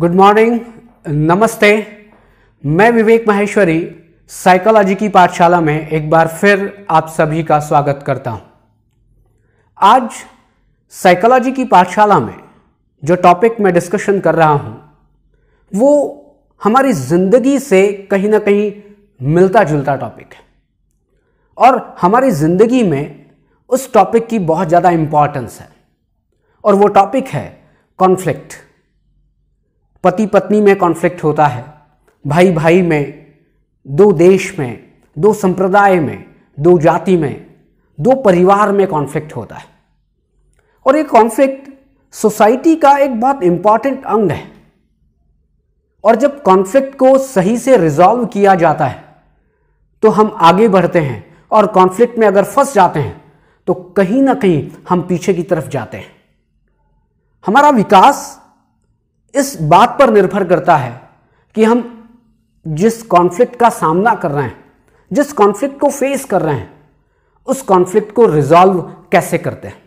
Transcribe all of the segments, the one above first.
good morning नमस्ते मैं विवेक Maheshwari psychology की पाठशाला में एक बार फिर आप सभी का स्वागत करता हूं आज साइकोलॉजी की पाठशाला में जो टॉपिक मैं डिस्कशन कर रहा हूं वो हमारी ज़िंदगी से कहीं ना कहीं मिलता जुलता टॉपिक है और हमारी ज़िंदगी में उस टॉपिक की बहुत ज़्यादा इम्पॉर्टेंस है और वो टॉपिक है कॉन्फ्लिक्ट पति पत्नी में कॉन्फ्लिक्ट होता है भाई भाई में दो देश में दो संप्रदाय में दो जाति में दो परिवार में कॉन्फ्लिक्ट होता है और ये कॉन्फ्लिक्ट सोसाइटी का एक बहुत इंपॉर्टेंट अंग है और जब कॉन्फ्लिक्ट को सही से रिजॉल्व किया जाता है तो हम आगे बढ़ते हैं और कॉन्फ्लिक्ट में अगर फंस जाते हैं तो कहीं ना कहीं हम पीछे की तरफ जाते हैं हमारा विकास इस बात पर निर्भर करता है कि हम जिस कॉन्फ्लिक्ट का सामना कर रहे हैं जिस कॉन्फ्लिक्ट को फेस कर रहे हैं उस कॉन्फ्लिक्ट को रिजॉल्व कैसे करते हैं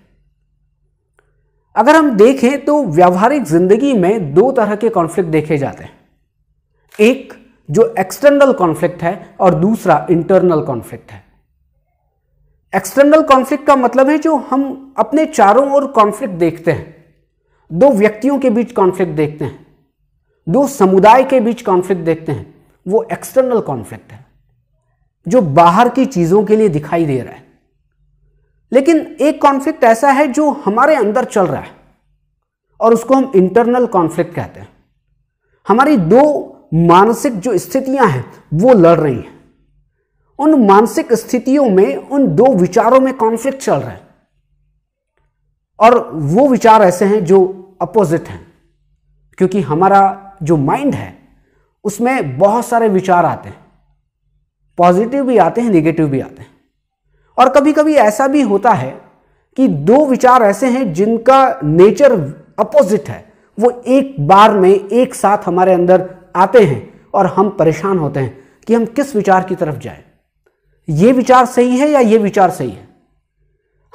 अगर हम देखें तो व्यावहारिक जिंदगी में दो तरह के कॉन्फ्लिक्ट देखे जाते हैं एक जो एक्सटर्नल कॉन्फ्लिक्ट है और दूसरा इंटरनल कॉन्फ्लिक्ट है एक्सटर्नल कॉन्फ्लिक्ट का मतलब है जो हम अपने चारों ओर कॉन्फ्लिक्ट देखते हैं दो व्यक्तियों के बीच कॉन्फ्लिक्ट देखते हैं दो समुदाय के बीच कॉन्फ्लिक्ट देखते हैं वो एक्सटर्नल कॉन्फ्लिक्ट है जो बाहर की चीज़ों के लिए दिखाई दे रहा है लेकिन एक कॉन्फ्लिक्ट ऐसा है जो हमारे अंदर चल रहा है और उसको हम इंटरनल कॉन्फ्लिक्ट कहते हैं हमारी दो मानसिक जो स्थितियां हैं वो लड़ रही हैं उन मानसिक स्थितियों में उन दो विचारों में कॉन्फ्लिक्ट चल रहा है और वो विचार ऐसे हैं जो अपोजिट हैं क्योंकि हमारा जो माइंड है उसमें बहुत सारे विचार आते हैं पॉजिटिव भी आते हैं नेगेटिव भी आते हैं और कभी कभी ऐसा भी होता है कि दो विचार ऐसे हैं जिनका नेचर अपोजिट है वो एक बार में एक साथ हमारे अंदर आते हैं और हम परेशान होते हैं कि हम किस विचार की तरफ जाएं ये विचार सही है या ये विचार सही है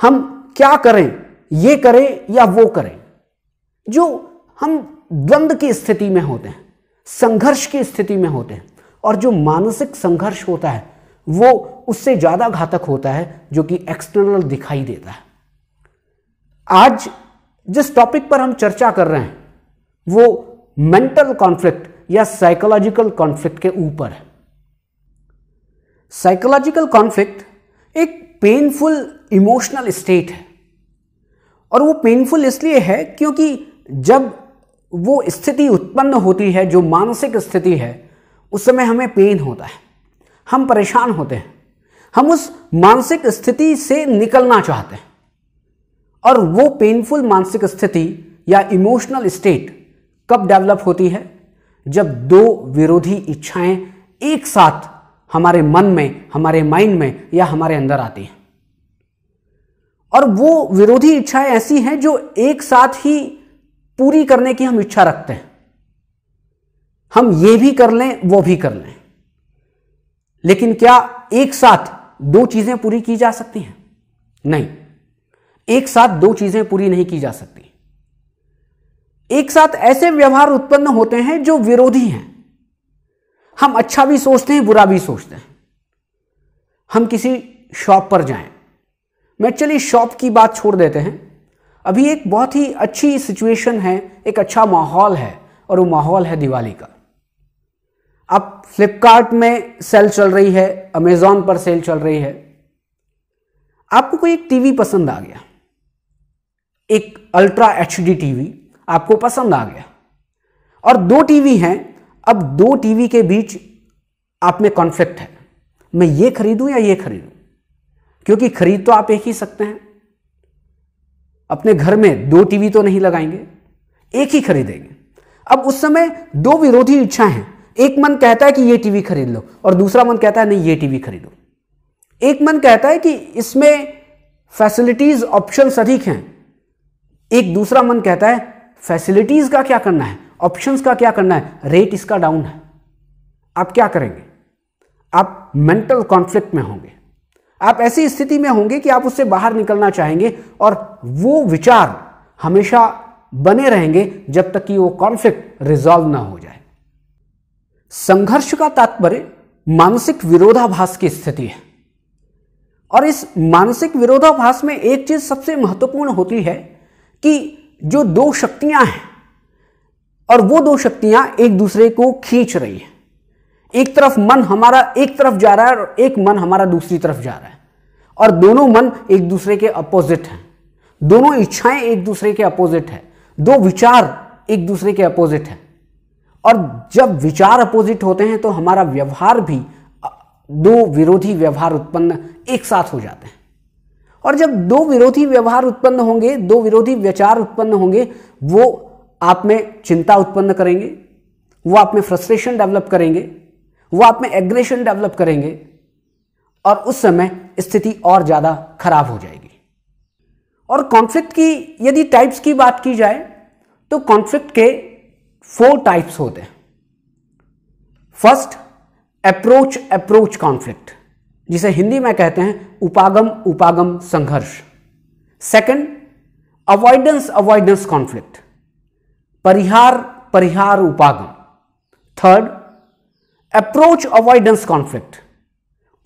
हम क्या करें ये करें या वो करें जो हम द्वंद्व की स्थिति में होते हैं संघर्ष की स्थिति में होते हैं और जो मानसिक संघर्ष होता है वो उससे ज़्यादा घातक होता है जो कि एक्सटर्नल दिखाई देता है आज जिस टॉपिक पर हम चर्चा कर रहे हैं वो मेंटल कॉन्फ्लिक्ट या साइकोलॉजिकल कॉन्फ्लिक्ट के ऊपर है साइकोलॉजिकल कॉन्फ्लिक्ट एक पेनफुल इमोशनल स्टेट है और वो पेनफुल इसलिए है क्योंकि जब वो स्थिति उत्पन्न होती है जो मानसिक स्थिति है उस समय हमें पेन होता है हम परेशान होते हैं हम उस मानसिक स्थिति से निकलना चाहते हैं और वो पेनफुल मानसिक स्थिति या इमोशनल स्टेट कब डेवलप होती है जब दो विरोधी इच्छाएं एक साथ हमारे मन में हमारे माइंड में या हमारे अंदर आती हैं और वो विरोधी इच्छाएं ऐसी हैं जो एक साथ ही पूरी करने की हम इच्छा रखते हैं हम ये भी कर लें वो भी कर लें लेकिन क्या एक साथ दो चीज़ें पूरी की जा सकती हैं नहीं एक साथ दो चीज़ें पूरी नहीं की जा सकती एक साथ ऐसे व्यवहार उत्पन्न होते हैं जो विरोधी हैं हम अच्छा भी सोचते हैं बुरा भी सोचते हैं हम किसी शॉप पर जाएं मैं चलिए शॉप की बात छोड़ देते हैं अभी एक बहुत ही अच्छी सिचुएशन है एक अच्छा माहौल है और वो माहौल है दिवाली का अब फ्लिपकार्ट में सेल चल रही है अमेज़ॉन पर सेल चल रही है आपको कोई एक टीवी पसंद आ गया एक अल्ट्रा एच टीवी आपको पसंद आ गया और दो टीवी हैं अब दो टीवी के बीच आप में कॉन्फ्लिक्ट है मैं ये खरीदूं या ये खरीदूं क्योंकि खरीद तो आप एक ही सकते हैं अपने घर में दो टीवी तो नहीं लगाएंगे एक ही खरीदेंगे अब उस समय दो विरोधी इच्छाएं हैं एक मन कहता है कि ये टीवी खरीद लो और दूसरा मन कहता है नहीं ये टीवी खरीदो एक मन कहता है कि इसमें फैसिलिटीज ऑप्शंस अधिक हैं एक दूसरा मन कहता है फैसिलिटीज का क्या करना है ऑप्शंस का क्या करना है रेट इसका डाउन है आप क्या करेंगे आप मेंटल कॉन्फ्लिक्ट में होंगे आप ऐसी स्थिति में होंगे कि आप उससे बाहर निकलना चाहेंगे और वो विचार हमेशा बने रहेंगे जब तक कि वो कॉन्फ्लिक्ट रिजॉल्व ना हो जाए संघर्ष का तात्पर्य मानसिक विरोधाभास की स्थिति है और इस मानसिक विरोधाभास में एक चीज सबसे महत्वपूर्ण होती है कि जो दो शक्तियां हैं और वो दो शक्तियां एक दूसरे को खींच रही हैं एक तरफ मन हमारा एक तरफ जा रहा है और एक मन हमारा दूसरी तरफ जा रहा है और दोनों मन एक दूसरे के अपोजिट हैं दोनों इच्छाएं एक दूसरे के अपोजिट है दो विचार एक दूसरे के अपोजिट है और जब विचार अपोजिट होते हैं तो हमारा व्यवहार भी दो विरोधी व्यवहार उत्पन्न एक साथ हो जाते हैं और जब दो विरोधी व्यवहार उत्पन्न होंगे दो विरोधी विचार उत्पन्न होंगे वो आप में चिंता उत्पन्न करेंगे वो आप में फ्रस्ट्रेशन डेवलप करेंगे वो आप में एग्रेशन डेवलप करेंगे और उस समय स्थिति और ज़्यादा खराब हो जाएगी और कॉन्फ्लिक्ट की यदि टाइप्स की बात की जाए तो कॉन्फ्लिक्ट के फोर टाइप्स होते हैं फर्स्ट अप्रोच अप्रोच कॉन्फ्लिक्ट जिसे हिंदी में कहते हैं उपागम उपागम संघर्ष सेकंड अवॉइडेंस अवॉइडेंस कॉन्फ्लिक्ट परिहार परिहार उपागम थर्ड अप्रोच अवॉइडेंस कॉन्फ्लिक्ट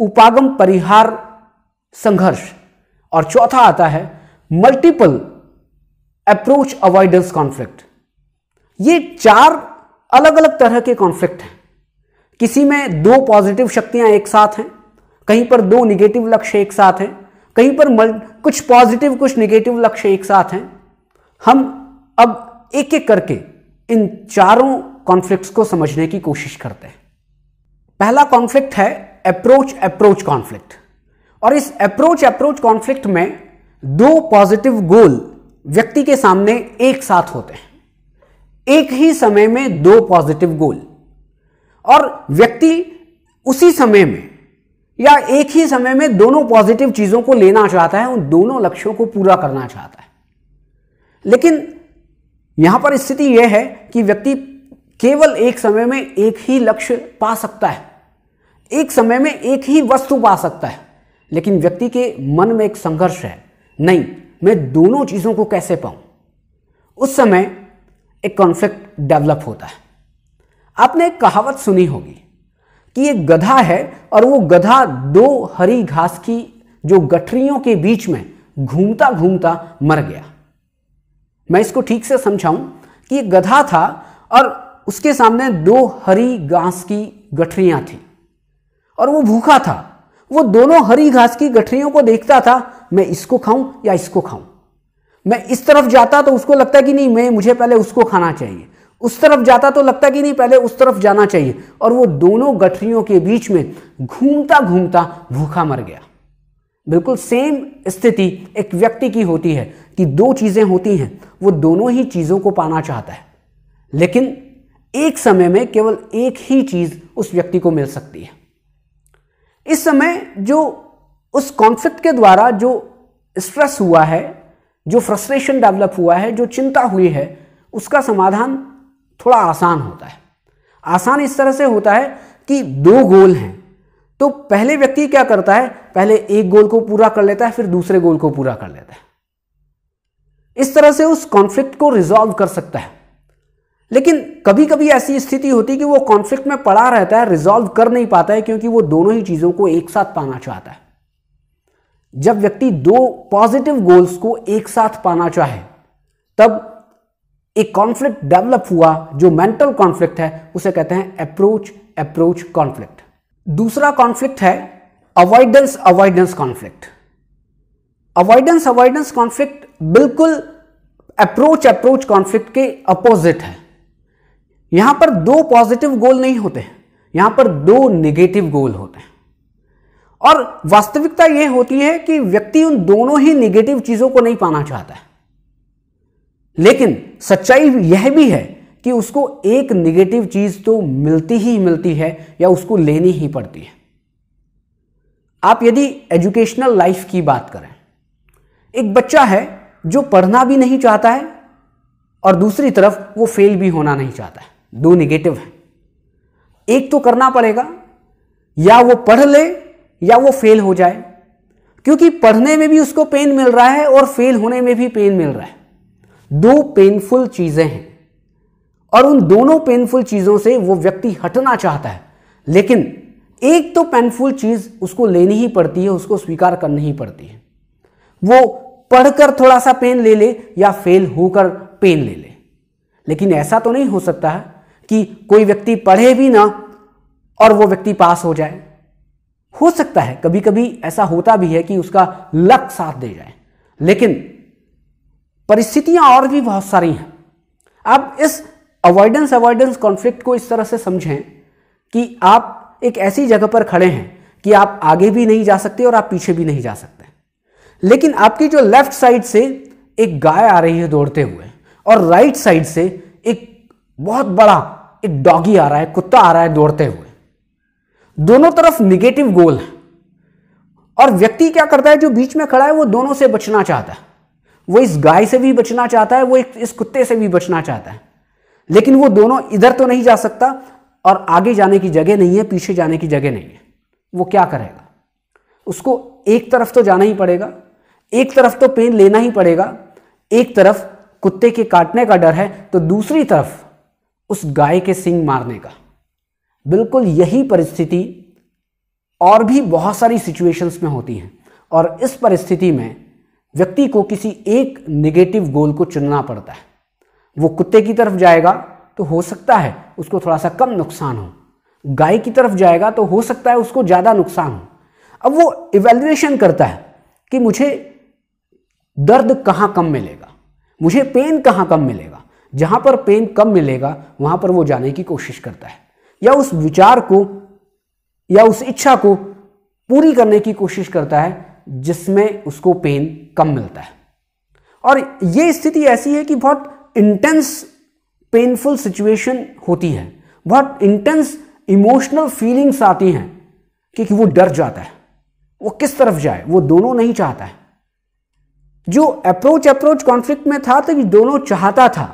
उपागम परिहार संघर्ष और चौथा आता है मल्टीपल अप्रोच अवॉइडेंस कॉन्फ्लिक्ट ये चार अलग अलग तरह के कॉन्फ्लिक्ट हैं किसी में दो पॉजिटिव शक्तियां एक साथ हैं कहीं पर दो निगेटिव लक्ष्य एक साथ हैं कहीं पर मल कुछ पॉजिटिव कुछ निगेटिव लक्ष्य एक साथ हैं हम अब एक एक करके इन चारों कॉन्फ्लिक्ट्स को समझने की कोशिश करते हैं पहला कॉन्फ्लिक्ट है अप्रोच अप्रोच कॉन्फ्लिक्ट और इस अप्रोच अप्रोच कॉन्फ्लिक्ट में दो पॉजिटिव गोल व्यक्ति के सामने एक साथ होते हैं एक ही समय में दो पॉजिटिव गोल और व्यक्ति उसी समय में या एक ही समय में दोनों पॉजिटिव चीज़ों को लेना चाहता है उन दोनों लक्ष्यों को पूरा करना चाहता है लेकिन यहां पर स्थिति यह है कि व्यक्ति केवल एक समय में एक ही लक्ष्य पा सकता है एक समय में एक ही वस्तु पा सकता है लेकिन व्यक्ति के मन में एक संघर्ष है नहीं मैं दोनों चीज़ों को कैसे पाऊं उस समय एक कॉन्फ्लिक्ट डेवलप होता है आपने एक कहावत सुनी होगी कि एक गधा है और वो गधा दो हरी घास की जो गठरियों के बीच में घूमता घूमता मर गया मैं इसको ठीक से समझाऊं कि एक गधा था और उसके सामने दो हरी घास की गठरियां थी और वो भूखा था वो दोनों हरी घास की गठरियों को देखता था मैं इसको खाऊं या इसको खाऊं मैं इस तरफ जाता तो उसको लगता कि नहीं मैं मुझे पहले उसको खाना चाहिए उस तरफ जाता तो लगता कि नहीं पहले उस तरफ जाना चाहिए और वो दोनों गठरियों के बीच में घूमता घूमता भूखा मर गया बिल्कुल सेम स्थिति एक व्यक्ति की होती है कि दो चीज़ें होती हैं वो दोनों ही चीज़ों को पाना चाहता है लेकिन एक समय में केवल एक ही चीज़ उस व्यक्ति को मिल सकती है इस समय जो उस कॉन्फ्लिक्ट के द्वारा जो स्ट्रेस हुआ है जो फ्रस्ट्रेशन डेवलप हुआ है जो चिंता हुई है उसका समाधान थोड़ा आसान होता है आसान इस तरह से होता है कि दो गोल हैं तो पहले व्यक्ति क्या करता है पहले एक गोल को पूरा कर लेता है फिर दूसरे गोल को पूरा कर लेता है इस तरह से उस कॉन्फ्लिक्ट को रिजॉल्व कर सकता है लेकिन कभी कभी ऐसी स्थिति होती है कि वो कॉन्फ्लिक्ट में पड़ा रहता है रिजॉल्व कर नहीं पाता है क्योंकि वो दोनों ही चीज़ों को एक साथ पाना चाहता है जब व्यक्ति दो पॉजिटिव गोल्स को एक साथ पाना चाहे तब एक कॉन्फ्लिक्ट डेवलप हुआ जो मेंटल कॉन्फ्लिक्ट है उसे कहते हैं अप्रोच अप्रोच कॉन्फ्लिक्ट दूसरा कॉन्फ्लिक्ट है avoidance avoidance conflict avoidance avoidance conflict बिल्कुल अप्रोच अप्रोच कॉन्फ्लिक्ट के अपोजिट है यहां पर दो पॉजिटिव गोल नहीं होते हैं यहां पर दो नेगेटिव गोल होते हैं और वास्तविकता यह होती है कि व्यक्ति उन दोनों ही नेगेटिव चीजों को नहीं पाना चाहता है लेकिन सच्चाई यह भी है कि उसको एक नेगेटिव चीज तो मिलती ही मिलती है या उसको लेनी ही पड़ती है आप यदि एजुकेशनल लाइफ की बात करें एक बच्चा है जो पढ़ना भी नहीं चाहता है और दूसरी तरफ वो फेल भी होना नहीं चाहता है दो निगेटिव है एक तो करना पड़ेगा या वो पढ़ ले या वो फेल हो जाए क्योंकि पढ़ने में भी उसको पेन मिल रहा है और फेल होने में भी पेन मिल रहा है दो पेनफुल चीज़ें हैं और उन दोनों पेनफुल चीज़ों से वो व्यक्ति हटना चाहता है लेकिन एक तो पेनफुल चीज़ उसको लेनी ही पड़ती है उसको स्वीकार करनी ही पड़ती है वो पढ़कर थोड़ा सा पेन ले ले या फेल होकर पेन ले ले लेकिन ऐसा तो नहीं हो सकता है कि कोई व्यक्ति पढ़े भी ना और वो व्यक्ति पास हो जाए हो सकता है कभी कभी ऐसा होता भी है कि उसका लक साथ दे जाए लेकिन परिस्थितियां और भी बहुत सारी हैं आप इस अवॉइडेंस अवॉइडेंस कॉन्फ्लिक्ट को इस तरह से समझें कि आप एक ऐसी जगह पर खड़े हैं कि आप आगे भी नहीं जा सकते और आप पीछे भी नहीं जा सकते लेकिन आपकी जो लेफ्ट साइड से एक गाय आ रही है दौड़ते हुए और राइट साइड से एक बहुत बड़ा एक डॉगी आ रहा है कुत्ता आ रहा है दौड़ते हुए दोनों तरफ निगेटिव गोल है और व्यक्ति क्या करता है जो बीच में खड़ा है वो दोनों से बचना चाहता है वो इस गाय से भी बचना चाहता है वो इस कुत्ते से भी बचना चाहता है लेकिन वो दोनों इधर तो नहीं जा सकता और आगे जाने की जगह नहीं है पीछे जाने की जगह नहीं है वो क्या करेगा उसको एक तरफ तो जाना ही पड़ेगा एक तरफ तो पेन लेना ही पड़ेगा एक तरफ कुत्ते के काटने का डर है तो दूसरी तरफ उस गाय के सिंग मारने का बिल्कुल यही परिस्थिति और भी बहुत सारी सिचुएशंस में होती हैं और इस परिस्थिति में व्यक्ति को किसी एक नेगेटिव गोल को चुनना पड़ता है वो कुत्ते की तरफ जाएगा तो हो सकता है उसको थोड़ा सा कम नुकसान हो गाय की तरफ जाएगा तो हो सकता है उसको ज़्यादा नुकसान हो अब वो इवेल्युएशन करता है कि मुझे दर्द कहाँ कम मिलेगा मुझे पेन कहाँ कम मिलेगा जहाँ पर पेन कम मिलेगा वहाँ पर वो जाने की कोशिश करता है या उस विचार को या उस इच्छा को पूरी करने की कोशिश करता है जिसमें उसको पेन कम मिलता है और ये स्थिति ऐसी है कि बहुत इंटेंस पेनफुल सिचुएशन होती है बहुत इंटेंस इमोशनल फीलिंग्स आती हैं क्योंकि वो डर जाता है वो किस तरफ जाए वो दोनों नहीं चाहता है जो अप्रोच अप्रोच कॉन्फ्लिक्ट में था तो दोनों चाहता था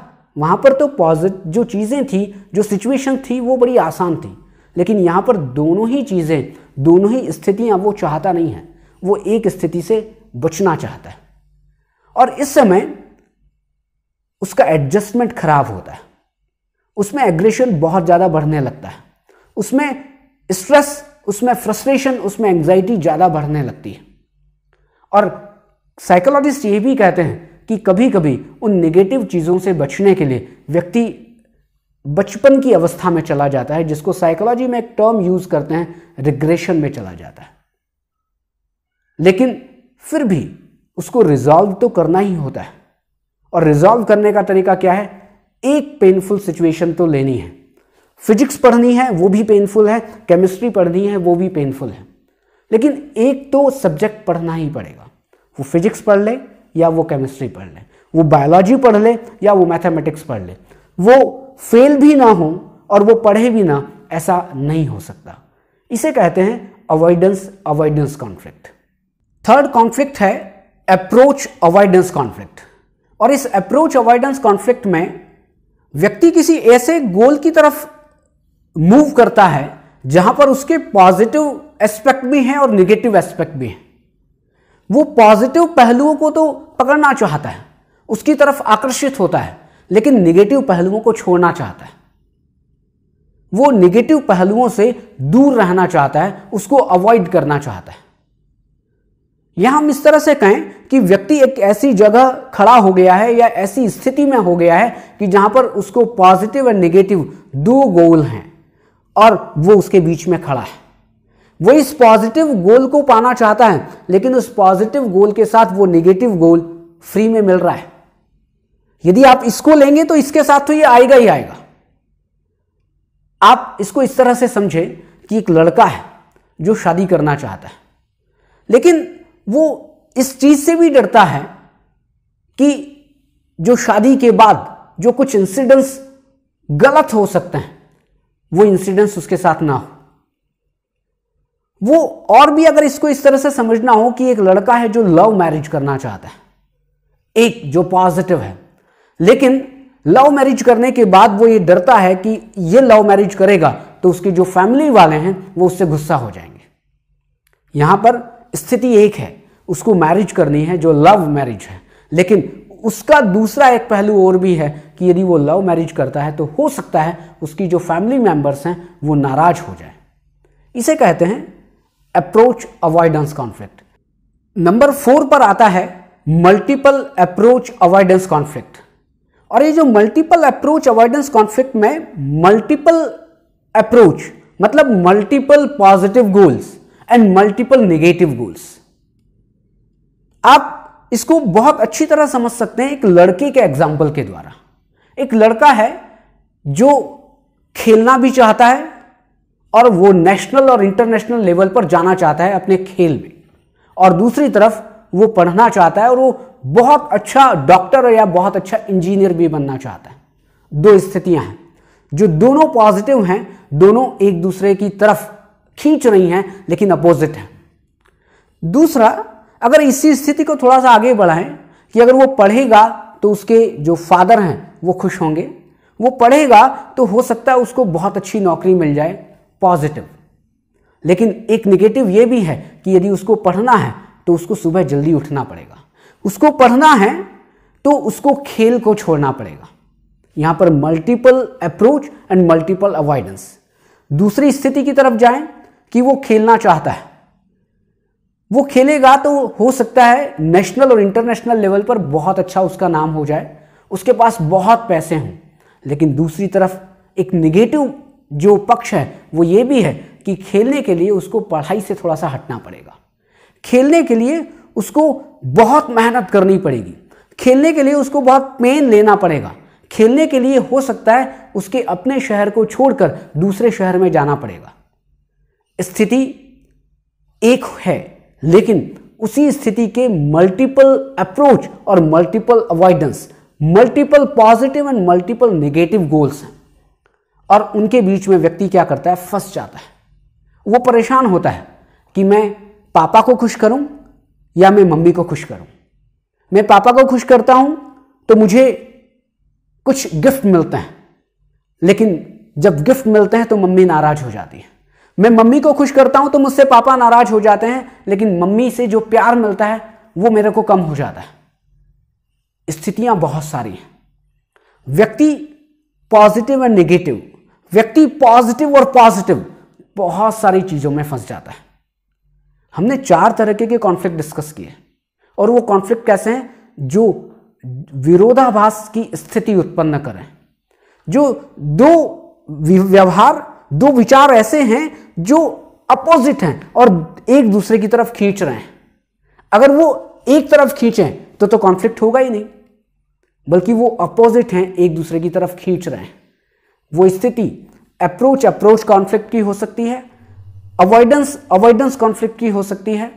वहाँ पर तो पॉजिट जो चीज़ें थी जो सिचुएशन थी वो बड़ी आसान थी लेकिन यहाँ पर दोनों ही चीज़ें दोनों ही स्थितियाँ वो चाहता नहीं है वो एक स्थिति से बचना चाहता है और इस समय उसका एडजस्टमेंट खराब होता है उसमें एग्रेशन बहुत ज़्यादा बढ़ने लगता है उसमें स्ट्रेस उसमें फ्रस्ट्रेशन उसमें एंग्जाइटी ज़्यादा बढ़ने लगती है और साइकोलॉजिस्ट ये भी कहते हैं कि कभी कभी उन नेगेटिव चीज़ों से बचने के लिए व्यक्ति बचपन की अवस्था में चला जाता है जिसको साइकोलॉजी में एक टर्म यूज करते हैं रिग्रेशन में चला जाता है लेकिन फिर भी उसको रिजॉल्व तो करना ही होता है और रिजॉल्व करने का तरीका क्या है एक पेनफुल सिचुएशन तो लेनी है फिजिक्स पढ़नी है वो भी पेनफुल है केमिस्ट्री पढ़नी है वो भी पेनफुल है लेकिन एक तो सब्जेक्ट पढ़ना ही पड़ेगा वो फिजिक्स पढ़ ले या वो केमिस्ट्री पढ़ लें वो बायोलॉजी पढ़ लें या वो मैथमेटिक्स पढ़ ले वो फेल भी ना हो और वो पढ़े भी ना ऐसा नहीं हो सकता इसे कहते हैं avoidance avoidance conflict third conflict है अप्रोच अवॉइडेंस कॉन्फ्लिक्ट और इस अप्रोच अवॉइडेंस कॉन्फ्लिक्ट में व्यक्ति किसी ऐसे गोल की तरफ मूव करता है जहां पर उसके पॉजिटिव एस्पेक्ट भी हैं और निगेटिव एस्पेक्ट भी हैं वो पॉजिटिव पहलुओं को तो पकड़ना चाहता है उसकी तरफ आकर्षित होता है लेकिन निगेटिव पहलुओं को छोड़ना चाहता है वो निगेटिव पहलुओं से दूर रहना चाहता है उसको अवॉइड करना चाहता है यहां हम इस तरह से कहें कि व्यक्ति एक ऐसी जगह खड़ा हो गया है या ऐसी स्थिति में हो गया है कि जहां पर उसको पॉजिटिव और निगेटिव दो गोल हैं और वो उसके बीच में खड़ा है वो इस पॉजिटिव गोल को पाना चाहता है लेकिन उस पॉजिटिव गोल के साथ वो निगेटिव गोल फ्री में मिल रहा है यदि आप इसको लेंगे तो इसके साथ तो ये आएगा ही आएगा आप इसको इस तरह से समझें कि एक लड़का है जो शादी करना चाहता है लेकिन वो इस चीज़ से भी डरता है कि जो शादी के बाद जो कुछ इंसिडेंट्स गलत हो सकते हैं वो इंसिडेंट्स उसके साथ ना हो वो और भी अगर इसको इस तरह से समझना हो कि एक लड़का है जो लव मैरिज करना चाहता है एक जो पॉजिटिव है लेकिन लव मैरिज करने के बाद वो ये डरता है कि ये लव मैरिज करेगा तो उसके जो फैमिली वाले हैं वो उससे गुस्सा हो जाएंगे यहां पर स्थिति एक है उसको मैरिज करनी है जो लव मैरिज है लेकिन उसका दूसरा एक पहलू और भी है कि यदि वो लव मैरिज करता है तो हो सकता है उसकी जो फैमिली मेंबर्स हैं वो नाराज हो जाए इसे कहते हैं approach avoidance conflict number four पर आता है मल्टीपल अप्रोच अवॉइडेंस कॉन्फ्लिक्ट और ये जो मल्टीपल अप्रोच अवॉइडेंस कॉन्फ्लिक्ट में मल्टीपल अप्रोच मतलब multiple positive goals and multiple negative goals आप इसको बहुत अच्छी तरह समझ सकते हैं एक लड़के के एग्जाम्पल के द्वारा एक लड़का है जो खेलना भी चाहता है और वो नेशनल और इंटरनेशनल लेवल पर जाना चाहता है अपने खेल में और दूसरी तरफ वो पढ़ना चाहता है और वो बहुत अच्छा डॉक्टर या बहुत अच्छा इंजीनियर भी बनना चाहता है दो स्थितियां हैं जो दोनों पॉजिटिव हैं दोनों एक दूसरे की तरफ खींच रही हैं लेकिन अपोजिट हैं दूसरा अगर इसी स्थिति को थोड़ा सा आगे बढ़ाएं कि अगर वो पढ़ेगा तो उसके जो फादर हैं वो खुश होंगे वो पढ़ेगा तो हो सकता है उसको बहुत अच्छी नौकरी मिल जाए पॉजिटिव लेकिन एक निगेटिव ये भी है कि यदि उसको पढ़ना है तो उसको सुबह जल्दी उठना पड़ेगा उसको पढ़ना है तो उसको खेल को छोड़ना पड़ेगा यहां पर multiple approach and multiple avoidance दूसरी स्थिति की तरफ जाएं कि वो खेलना चाहता है वो खेलेगा तो हो सकता है नेशनल और इंटरनेशनल लेवल पर बहुत अच्छा उसका नाम हो जाए उसके पास बहुत पैसे हों लेकिन दूसरी तरफ एक निगेटिव जो पक्ष है वो ये भी है कि खेलने के लिए उसको पढ़ाई से थोड़ा सा हटना पड़ेगा खेलने के लिए उसको बहुत मेहनत करनी पड़ेगी खेलने के लिए उसको बहुत पेन लेना पड़ेगा खेलने के लिए हो सकता है उसके अपने शहर को छोड़कर दूसरे शहर में जाना पड़ेगा स्थिति एक है लेकिन उसी स्थिति के मल्टीपल अप्रोच और multiple avoidance multiple positive and multiple negative goals हैं और उनके बीच में व्यक्ति क्या करता है फंस जाता है वो परेशान होता है कि मैं पापा को खुश करूं या मैं मम्मी को खुश करूं मैं पापा को खुश करता हूं तो मुझे कुछ गिफ्ट मिलते हैं लेकिन जब गिफ्ट मिलते हैं तो मम्मी नाराज हो जाती है मैं मम्मी को खुश करता हूं तो मुझसे पापा नाराज हो जाते हैं लेकिन मम्मी से जो प्यार मिलता है वो मेरे को कम हो जाता है स्थितियां बहुत सारी हैं व्यक्ति पॉजिटिव एंड नेगेटिव व्यक्ति पॉजिटिव और पॉजिटिव बहुत सारी चीज़ों में फंस जाता है हमने चार तरीके के कॉन्फ्लिक्ट डिस्कस किए और वो कॉन्फ्लिक्ट कैसे हैं जो विरोधाभास की स्थिति उत्पन्न करें जो दो व्यवहार दो विचार ऐसे हैं जो अपोजिट हैं और एक दूसरे की तरफ खींच रहे हैं अगर वो एक तरफ खींचें तो तो कॉन्फ्लिक्ट होगा ही नहीं बल्कि वो अपोजिट हैं एक दूसरे की तरफ खींच रहे हैं वो स्थिति अप्रोच अप्रोच कॉन्फ्लिक्ट की हो सकती है अवॉइडेंस अवॉइडेंस कॉन्फ्लिक्ट की हो सकती है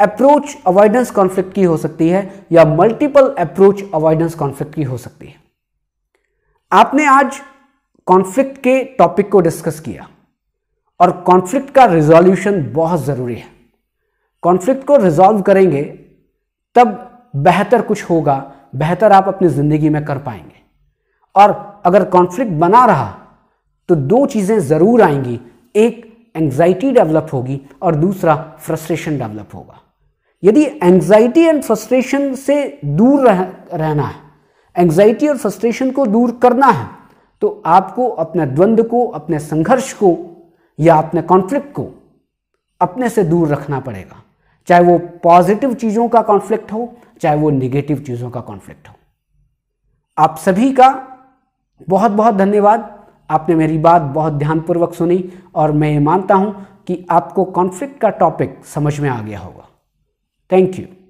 अप्रोच अवॉइडेंस कॉन्फ्लिक्ट की हो सकती है या मल्टीपल अप्रोच अवॉइडेंस कॉन्फ्लिक्ट की हो सकती है आपने आज कॉन्फ्लिक्ट के टॉपिक को डिस्कस किया और कॉन्फ्लिक्ट का रिजॉल्यूशन बहुत ज़रूरी है कॉन्फ्लिक्ट को रिजॉल्व करेंगे तब बेहतर कुछ होगा बेहतर आप अपनी ज़िंदगी में कर पाएंगे और अगर कॉन्फ्लिक्ट बना रहा तो दो चीज़ें ज़रूर आएंगी एक एंग्जाइटी डेवलप होगी और दूसरा फ्रस्ट्रेशन डेवलप होगा यदि एंग्जाइटी एंड फ्रस्ट्रेशन से दूर रह, रहना है एंग्जाइटी और फ्रस्ट्रेशन को दूर करना है तो आपको अपने द्वंद्व को अपने संघर्ष को या अपने कॉन्फ्लिक्ट को अपने से दूर रखना पड़ेगा चाहे वो पॉजिटिव चीज़ों का कॉन्फ्लिक्ट हो चाहे वो निगेटिव चीज़ों का कॉन्फ्लिक्ट हो आप सभी का बहुत बहुत धन्यवाद आपने मेरी बात बहुत ध्यानपूर्वक सुनी और मैं ये मानता हूँ कि आपको कॉन्फ्लिक्ट का टॉपिक समझ में आ गया होगा थैंक यू